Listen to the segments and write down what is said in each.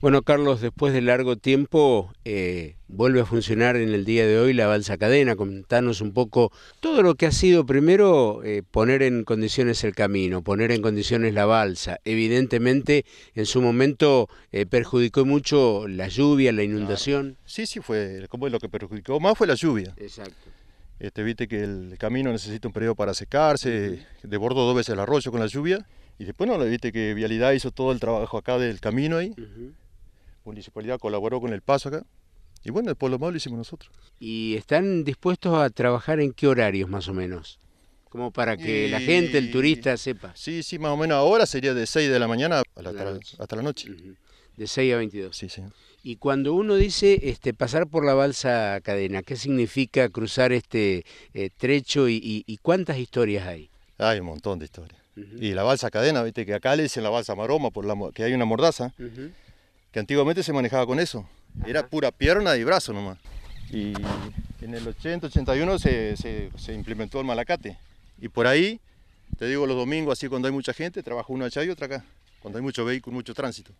Bueno, Carlos, después de largo tiempo eh, vuelve a funcionar en el día de hoy la balsa cadena. Contanos un poco todo lo que ha sido primero eh, poner en condiciones el camino, poner en condiciones la balsa. Evidentemente, en su momento eh, perjudicó mucho la lluvia, la inundación. sí, sí, fue como lo que perjudicó más fue la lluvia. Exacto. Este, viste que el camino necesita un periodo para secarse, desbordó dos veces el arroyo con la lluvia y después, no, viste que Vialidad hizo todo el trabajo acá del camino ahí. Municipalidad colaboró con el paso acá. Y bueno, después lo más lo hicimos nosotros. ¿Y están dispuestos a trabajar en qué horarios más o menos? Como para que la gente, el turista, sepa. Sí, sí, más o menos ahora sería de 6 de la mañana hasta, la noche. De 6 a 22. Sí, sí. Y cuando uno dice este, pasar por la balsa cadena, ¿qué significa cruzar este eh, trecho y cuántas historias hay? Hay un montón de historias. Y la balsa cadena, viste que acá le dicen la balsa maroma, por que hay una mordaza, que antiguamente se manejaba con eso. Era pura pierna y brazo nomás. Y en el 80, 81 se, implementó el malacate. Y por ahí, te digo los domingos, así cuando hay mucha gente, trabaja uno allá y otra acá, cuando hay mucho vehículo, mucho tránsito.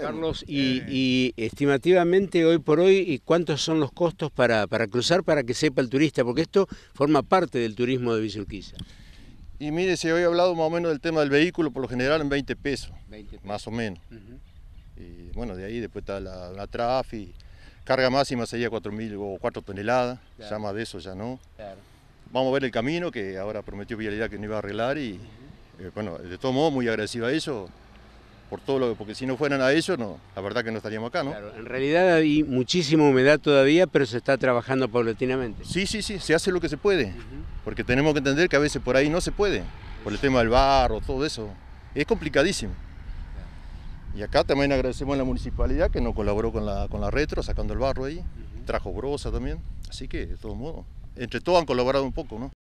Carlos, eh. y, estimativamente hoy por hoy, ¿y ¿cuántos son los costos para, para cruzar para que sepa el turista? Porque esto forma parte del turismo de Vizurquiza. Y mire, se he hablado más o menos del tema del vehículo, por lo general en 20 pesos, más o menos. Y bueno, de ahí después está la, la trafi, carga máxima sería 4.000 o 4 toneladas, ya más de eso ya no. Vamos a ver el camino que ahora prometió Vialidad que no iba a arreglar y eh, bueno, de todo modo muy agresiva eso, todo lo que, porque si no fueran a ellos, no, la verdad que no estaríamos acá, ¿no? en realidad hay muchísima humedad todavía, pero se está trabajando paulatinamente. Sí, sí, sí, se hace lo que se puede, porque tenemos que entender que a veces por ahí no se puede, por el tema del barro, todo eso, es complicadísimo. Y acá también agradecemos a la municipalidad que nos colaboró con la, con la retro, sacando el barro ahí, trajo brosa también, así que de todo modo, entre todos han colaborado un poco, ¿no?